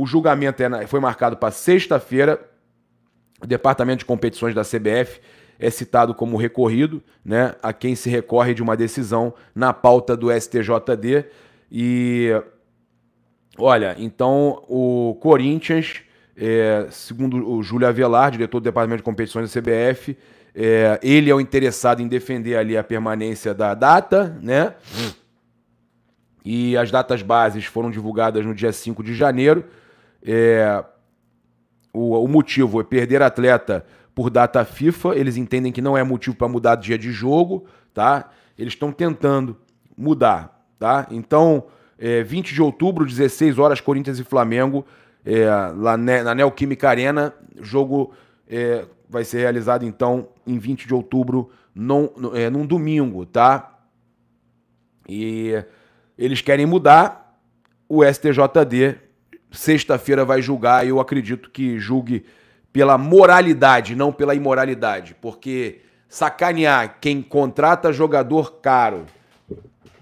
O julgamento é foi marcado para sexta-feira. O Departamento de Competições da CBF é citado como recorrido, né, a quem se recorre de uma decisão na pauta do STJD. E olha, então o Corinthians, é, segundo o Júlio Avelar, diretor do Departamento de Competições da CBF, é, ele é o interessado em defender ali a permanência da data, né? E as datas bases foram divulgadas no dia 5 de janeiro. É, o, o motivo é perder atleta por data FIFA, eles entendem que não é motivo para mudar dia de jogo, tá? Eles estão tentando mudar, tá? Então, é, 20 de outubro, 16 horas, Corinthians e Flamengo, é, lá ne, na Neoquímica Arena, jogo é, vai ser realizado então em 20 de outubro, num, é, num domingo, tá? E eles querem mudar, o STJD sexta-feira vai julgar, eu acredito que julgue pela moralidade, não pela imoralidade, porque sacanear quem contrata jogador caro,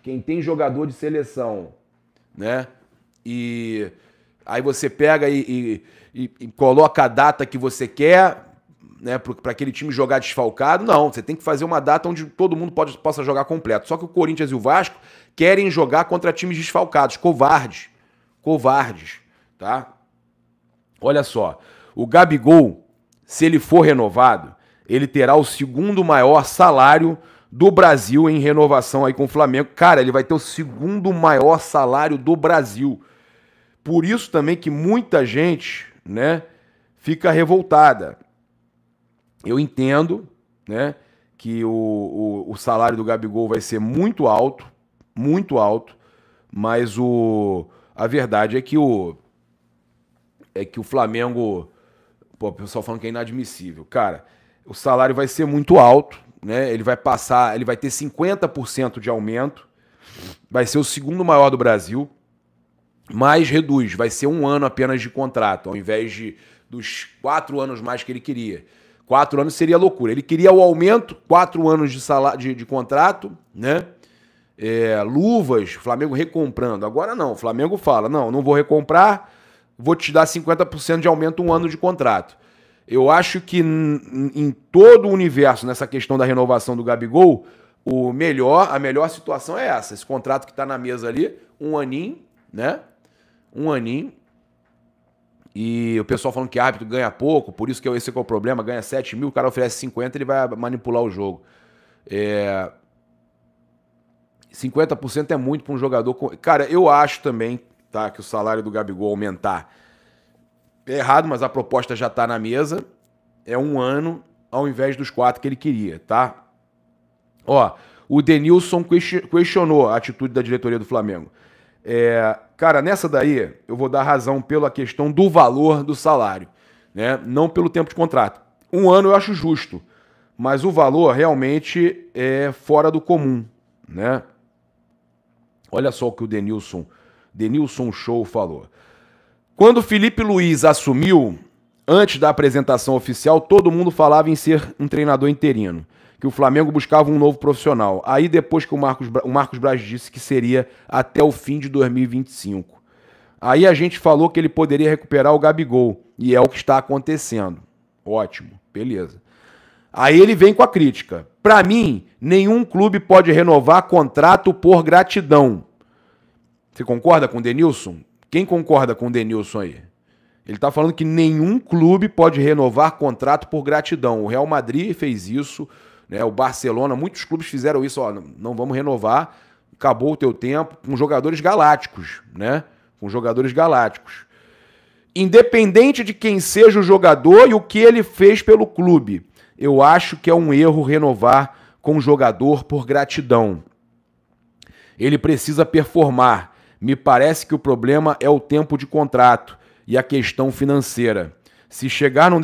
quem tem jogador de seleção, né? E aí você pega e, e, e coloca a data que você quer né, para aquele time jogar desfalcado. Não, você tem que fazer uma data onde todo mundo pode, possa jogar completo. Só que o Corinthians e o Vasco querem jogar contra times desfalcados, covardes. Covardes tá? Olha só, o Gabigol, se ele for renovado, ele terá o segundo maior salário do Brasil em renovação aí com o Flamengo. Cara, ele vai ter o segundo maior salário do Brasil. Por isso também que muita gente, né, fica revoltada. Eu entendo, né, que o, o, o salário do Gabigol vai ser muito alto, muito alto, mas o, a verdade é que o, é que o Flamengo. Pô, o pessoal falando que é inadmissível. Cara, o salário vai ser muito alto, né? Ele vai passar, ele vai ter 50% de aumento. Vai ser o segundo maior do Brasil, mas reduz, vai ser um ano apenas de contrato, ao invés de dos quatro anos mais que ele queria. Quatro anos seria loucura. Ele queria o aumento, quatro anos de, salário, de, de contrato, né? É, luvas, Flamengo recomprando. Agora não, o Flamengo fala: não, não vou recomprar, vou te dar 50% de aumento um ano de contrato. Eu acho que em todo o universo, nessa questão da renovação do Gabigol, o melhor, a melhor situação é essa. Esse contrato que está na mesa ali, um aninho, né? Um aninho. E o pessoal falando que árbitro ganha pouco, por isso que é esse é, é o problema, ganha 7 mil, o cara oferece 50, ele vai manipular o jogo. É... 50% é muito para um jogador. Cara, eu acho também tá? Que o salário do Gabigol aumentar. É errado, mas a proposta já está na mesa. É um ano ao invés dos quatro que ele queria, tá? Ó, o Denilson questionou a atitude da diretoria do Flamengo. É, cara, nessa daí eu vou dar razão pela questão do valor do salário, né? Não pelo tempo de contrato. Um ano eu acho justo, mas o valor realmente é fora do comum, né? Olha só o que o Denilson Denilson Show falou. Quando Felipe Luiz assumiu, antes da apresentação oficial, todo mundo falava em ser um treinador interino, que o Flamengo buscava um novo profissional. Aí depois que o Marcos, o Marcos Braz disse que seria até o fim de 2025. Aí a gente falou que ele poderia recuperar o Gabigol, e é o que está acontecendo. Ótimo, beleza. Aí ele vem com a crítica. Para mim, nenhum clube pode renovar contrato por gratidão. Você concorda com o Denilson? Quem concorda com o Denilson aí? Ele está falando que nenhum clube pode renovar contrato por gratidão. O Real Madrid fez isso, né? o Barcelona, muitos clubes fizeram isso. Ó, não vamos renovar, acabou o teu tempo, com jogadores galácticos, né? Com jogadores galácticos. Independente de quem seja o jogador e o que ele fez pelo clube, eu acho que é um erro renovar com o jogador por gratidão. Ele precisa performar me parece que o problema é o tempo de contrato e a questão financeira. Se chegar num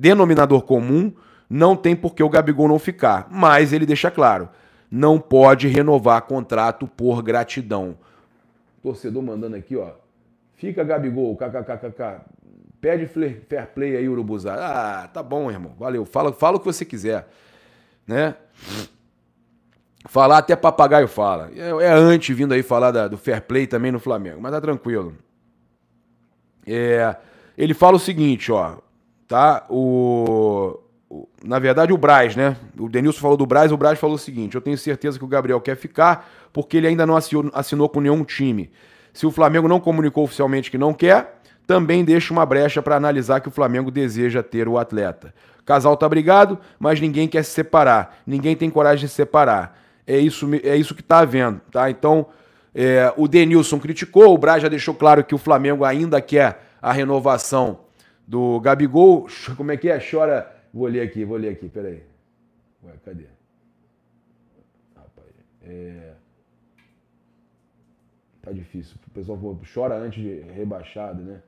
denominador comum, não tem por que o Gabigol não ficar. Mas ele deixa claro: não pode renovar contrato por gratidão. Torcedor mandando aqui, ó. Fica Gabigol, kkkk. Pede fair play aí, Urubuzar. Ah, tá bom, irmão. Valeu. Fala, fala o que você quiser. Né? Falar até papagaio fala. É, é antes vindo aí falar da, do fair play também no Flamengo, mas tá tranquilo. É, ele fala o seguinte, ó, tá? O, o, na verdade, o Braz, né? O Denilson falou do Braz, o Braz falou o seguinte: eu tenho certeza que o Gabriel quer ficar, porque ele ainda não assinou, assinou com nenhum time. Se o Flamengo não comunicou oficialmente que não quer, também deixa uma brecha para analisar que o Flamengo deseja ter o atleta. casal tá brigado, mas ninguém quer se separar. Ninguém tem coragem de se separar é isso, é isso que está havendo. Tá? Então, é, o Denilson criticou, o Braz já deixou claro que o Flamengo ainda quer a renovação do Gabigol. Como é que é? Chora. Vou ler aqui, vou ler aqui, peraí. Ué, cadê? Rapaz, é... Tá difícil. O pessoal chora antes de rebaixado, né?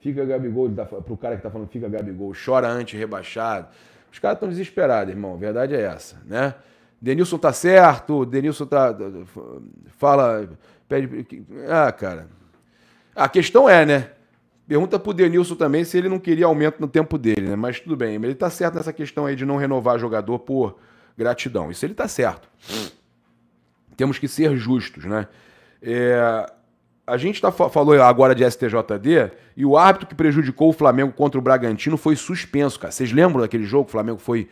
Fica Gabigol, tá, pro cara que tá falando fica Gabigol, chora antes rebaixado. Os caras estão desesperados, irmão. A verdade é essa, né? Denilson tá certo, Denilson tá. Fala. Pede. Ah, cara. A questão é, né? Pergunta pro Denilson também se ele não queria aumento no tempo dele, né? Mas tudo bem, ele tá certo nessa questão aí de não renovar jogador por gratidão. Isso ele tá certo. Temos que ser justos, né? É, a gente tá, falou agora de STJD e o árbitro que prejudicou o Flamengo contra o Bragantino foi suspenso, cara. Vocês lembram daquele jogo? O Flamengo foi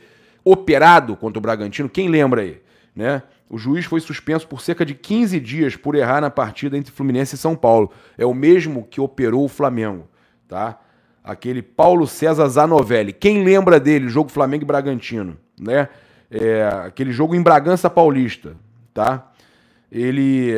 operado contra o Bragantino, quem lembra aí? Né? O juiz foi suspenso por cerca de 15 dias por errar na partida entre Fluminense e São Paulo. É o mesmo que operou o Flamengo, tá? Aquele Paulo César Zanovelli. Quem lembra dele, jogo Flamengo e Bragantino, né? É, aquele jogo em Bragança Paulista, tá? Ele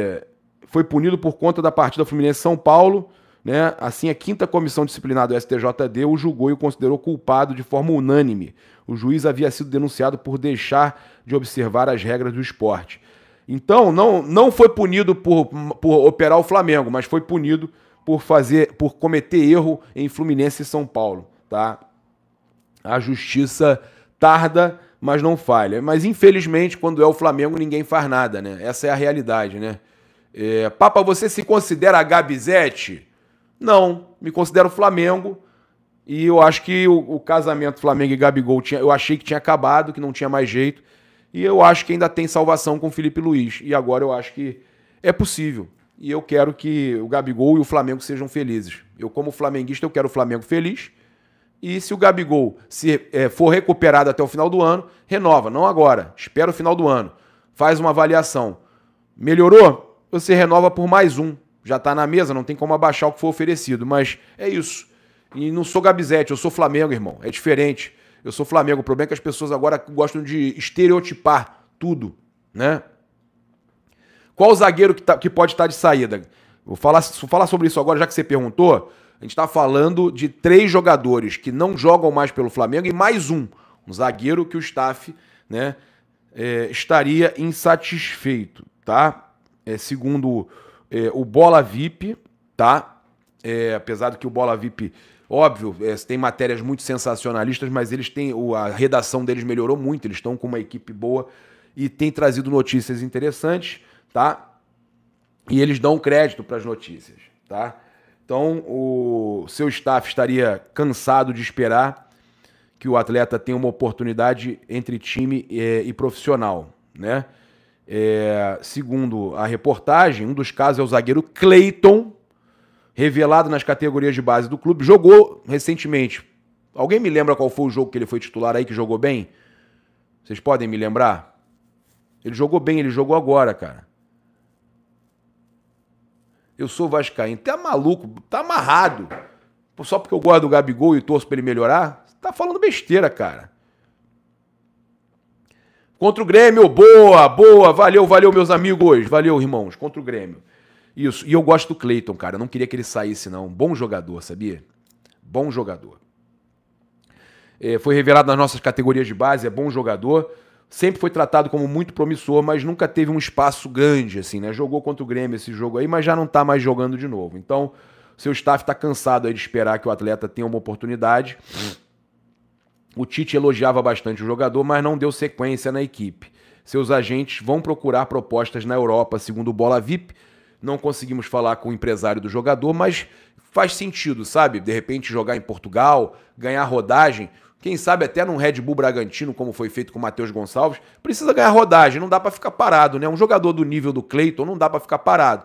foi punido por conta da partida Fluminense São Paulo né? Assim, a quinta comissão disciplinar do STJD o julgou e o considerou culpado de forma unânime. O juiz havia sido denunciado por deixar de observar as regras do esporte. Então, não, não foi punido por, por operar o Flamengo, mas foi punido por fazer, por cometer erro em Fluminense e São Paulo. Tá? A justiça tarda, mas não falha. Mas infelizmente, quando é o Flamengo, ninguém faz nada, né? Essa é a realidade, né? É, Papa, você se considera Gabizete? Não, me considero Flamengo. E eu acho que o, o, casamento Flamengo e Gabigol tinha, eu achei que tinha acabado, que não tinha mais jeito. E eu acho que ainda tem salvação com o Felipe Luiz. E agora eu acho que é possível. E eu quero que o Gabigol e o Flamengo sejam felizes. Eu, como flamenguista, eu quero o Flamengo feliz. E se o Gabigol se, é, for recuperado até o final do ano, renova. Não agora. Espera o final do ano. Faz uma avaliação. Melhorou? Você renova por mais um já está na mesa, não tem como abaixar o que for oferecido, mas é isso. E não sou Gabizete, eu sou Flamengo, irmão. É diferente. Eu sou Flamengo. O problema é que as pessoas agora gostam de estereotipar tudo, né? Qual o zagueiro que, tá, que pode estar tá de saída? Vou falar, vou falar sobre isso agora, já que você perguntou. A gente está falando de três jogadores que não jogam mais pelo Flamengo e mais um, um zagueiro que o staff né, é, estaria insatisfeito, tá? É, segundo é, o Bola VIP, tá? É, apesar do que o Bola VIP, óbvio, é, tem matérias muito sensacionalistas, mas eles têm. O, a redação deles melhorou muito, eles estão com uma equipe boa e tem trazido notícias interessantes, tá? E eles dão crédito para as notícias, tá? Então o seu staff estaria cansado de esperar que o atleta tenha uma oportunidade entre time e, é, e profissional, né? É, segundo a reportagem, um dos casos é o zagueiro Clayton, revelado nas categorias de base do clube. Jogou recentemente. Alguém me lembra qual foi o jogo que ele foi titular aí que jogou bem? Vocês podem me lembrar? Ele jogou bem, ele jogou agora, cara. Eu sou vascaíno. Tá maluco, tá amarrado. Só porque eu guardo o Gabigol e torço pra ele melhorar? Você tá falando besteira, cara. Contra o Grêmio, boa, boa, valeu, valeu, meus amigos, valeu, irmãos, contra o Grêmio. Isso, e eu gosto do Cleiton, cara, não queria que ele saísse, não. Bom jogador, sabia? Bom jogador. É, foi revelado nas nossas categorias de base, é bom jogador. Sempre foi tratado como muito promissor, mas nunca teve um espaço grande, assim, né? Jogou contra o Grêmio esse jogo aí, mas já não tá mais jogando de novo. Então, seu staff tá cansado aí de esperar que o atleta tenha uma oportunidade. O Tite elogiava bastante o jogador, mas não deu sequência na equipe. Seus agentes vão procurar propostas na Europa, segundo o Bola VIP. Não conseguimos falar com o empresário do jogador, mas faz sentido, sabe? De repente jogar em Portugal, ganhar rodagem. Quem sabe até num Red Bull Bragantino, como foi feito com o Matheus Gonçalves, precisa ganhar rodagem, não dá para ficar parado, né? Um jogador do nível do Cleiton não dá para ficar parado.